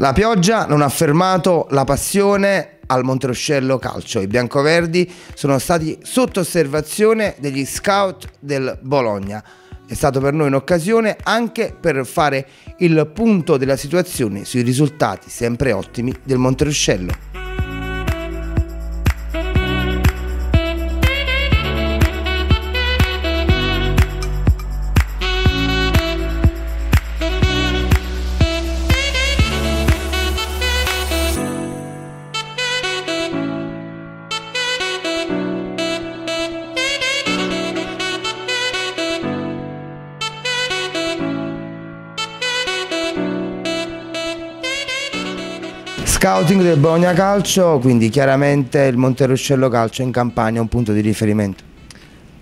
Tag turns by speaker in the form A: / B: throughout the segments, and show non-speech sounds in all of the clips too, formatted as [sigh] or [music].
A: La pioggia non ha fermato la passione al Monteroscello Calcio. I biancoverdi sono stati sotto osservazione degli scout del Bologna. È stato per noi un'occasione anche per fare il punto della situazione sui risultati sempre ottimi del Monteroscello. Scouting del Bologna Calcio, quindi chiaramente il Monteruscello
B: Calcio in Campania è un punto di riferimento.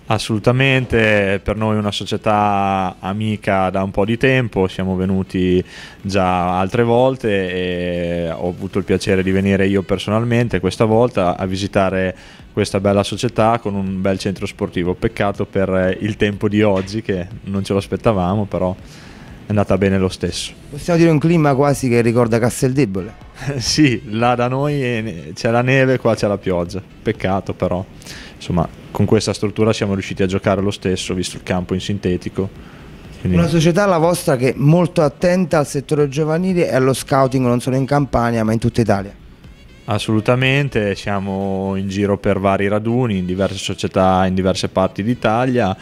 B: Assolutamente, per noi è una società amica da un po' di tempo, siamo venuti già altre volte e ho avuto il piacere di venire io personalmente questa volta a visitare questa bella società con un bel centro sportivo. Peccato per il tempo di oggi che non ce lo aspettavamo, però è andata bene lo stesso. Possiamo dire un clima quasi che ricorda Casteldebole. [laughs] sì, là da noi eh, c'è la neve, qua c'è la pioggia. Peccato però. Insomma, con questa struttura siamo riusciti a giocare lo stesso, visto il campo in sintetico. Quindi... Una
A: società la vostra che è molto attenta al settore giovanile e allo scouting non solo in Campania ma in tutta Italia.
B: Assolutamente, siamo in giro per vari raduni in diverse società in diverse parti d'Italia,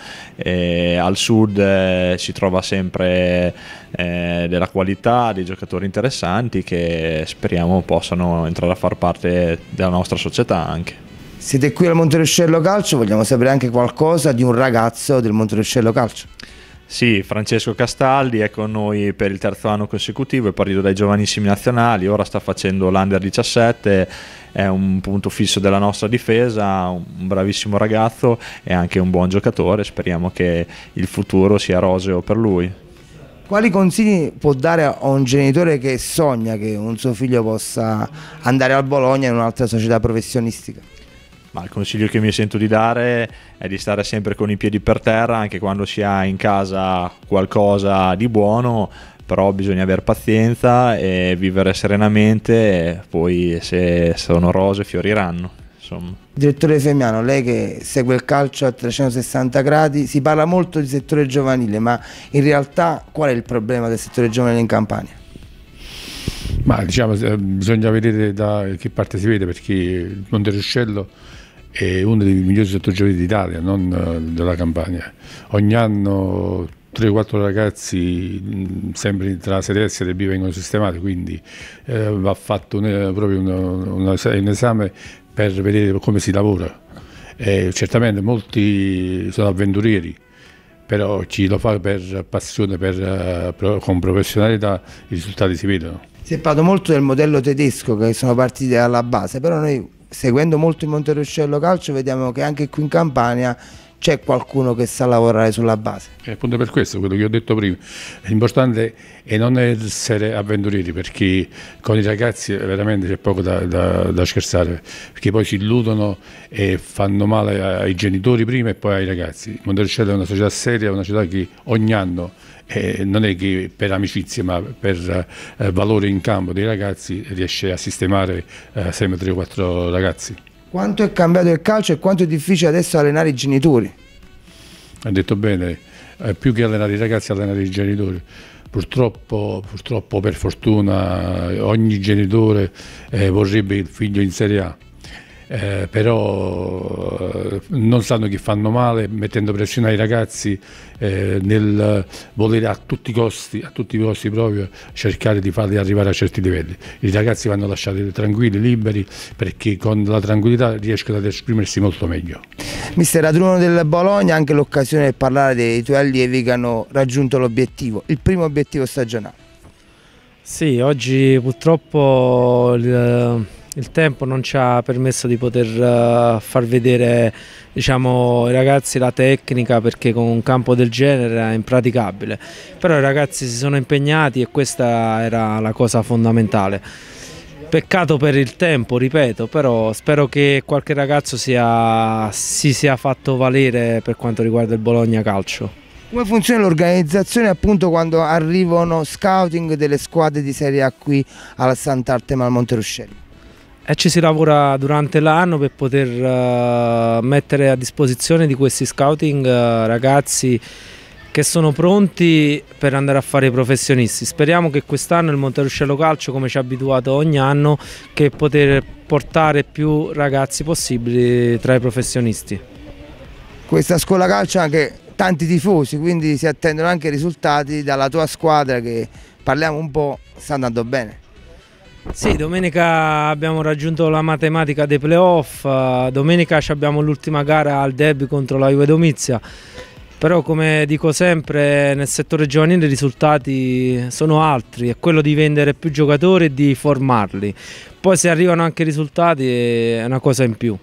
B: al sud eh, si trova sempre eh, della qualità, dei giocatori interessanti che speriamo possano entrare a far parte della nostra società anche.
A: Siete qui al Monte Monteroscello Calcio, vogliamo sapere anche qualcosa di un ragazzo del Monte Monteroscello Calcio.
B: Sì, Francesco Castaldi è con noi per il terzo anno consecutivo, è partito dai giovanissimi nazionali, ora sta facendo l'Under 17, è un punto fisso della nostra difesa, un bravissimo ragazzo e anche un buon giocatore, speriamo che il futuro sia roseo per lui.
A: Quali consigli può dare a un genitore che sogna
B: che un suo figlio possa andare al Bologna in un'altra società professionistica? Ma il consiglio che mi sento di dare è di stare sempre con i piedi per terra, anche quando si ha in casa qualcosa di buono, però bisogna avere pazienza e vivere serenamente, e poi se sono rose fioriranno. Insomma.
A: Direttore Femiano, lei che segue il calcio a 360 gradi, si parla molto di settore giovanile, ma in realtà qual è il problema del settore giovanile in Campania?
C: Ma diciamo, eh, bisogna vedere da che parte si vede perché il Monte Ruscello è uno dei migliori sottogiovani d'Italia, non eh, della Campania. Ogni anno 3-4 ragazzi sempre tra Sedesia e B vengono sistemati, quindi eh, va fatto un, eh, proprio un, un, un, esame per vedere come si lavora. Eh, certamente molti sono avventurieri, però chi lo fa per passione, per, eh, con professionalità, i risultati si vedono. Si è parlato
A: molto del modello tedesco che sono partiti dalla base, però noi seguendo molto il Monteroscello Calcio vediamo che anche qui in Campania c'è qualcuno che sa lavorare sulla base.
C: E appunto per questo, quello che ho detto prima, l'importante è non essere avventurieri perché con i ragazzi veramente c'è poco da, da, da, scherzare, perché poi si illudono e fanno male ai genitori prima e poi ai ragazzi. Montercello è una società seria, una società che ogni anno eh, non è che per amicizie ma per eh, valore in campo dei ragazzi riesce a sistemare eh, sempre 3 o 4 ragazzi
A: quanto è cambiato il calcio e quanto è difficile adesso allenare i genitori.
C: Ha detto bene, eh, più che allenare i ragazzi, allenare i genitori. Purtroppo, purtroppo per fortuna, ogni genitore eh, vorrebbe il figlio in Serie A eh, però eh, non sanno che fanno male mettendo pressione ai ragazzi eh, nel volere a tutti i costi, a tutti i costi proprio cercare di farli arrivare a certi livelli. I ragazzi vanno lasciati tranquilli, liberi perché con la tranquillità riescono ad esprimersi molto meglio.
A: Mister Adruno del Bologna, anche l'occasione per parlare dei tuoi allievi che hanno raggiunto l'obiettivo, il primo obiettivo stagionale.
C: Sì, oggi
D: purtroppo il il tempo non ci ha permesso di poter eh, far vedere diciamo, ai ragazzi la tecnica perché con un campo del genere è impraticabile, però i ragazzi si sono impegnati e questa era la cosa fondamentale. Peccato per il tempo, ripeto, però spero che qualche ragazzo sia, si sia fatto valere per quanto riguarda il Bologna Calcio.
A: Come funziona l'organizzazione appunto quando arrivano scouting delle squadre di Serie A qui alla Sant'Arte Malmonte Ruscelli?
D: E ci si lavora durante l'anno per poter uh, mettere a disposizione di questi scouting uh, ragazzi che sono pronti per andare a fare i professionisti. Speriamo che quest'anno il Monteruscello Calcio, come ci ha abituato ogni anno, che poter portare più ragazzi possibili
A: tra i professionisti. Questa scuola calcio ha anche tanti tifosi, quindi si attendono anche risultati dalla tua squadra che parliamo un po' sta andando bene.
D: Sì, domenica abbiamo raggiunto la matematica dei playoff, eh, domenica abbiamo l'ultima gara al derby contro la Juve Domizia, però come dico sempre nel settore giovanile i risultati sono altri, è quello di vendere più giocatori e di formarli, poi se arrivano anche i risultati eh, è una cosa in più.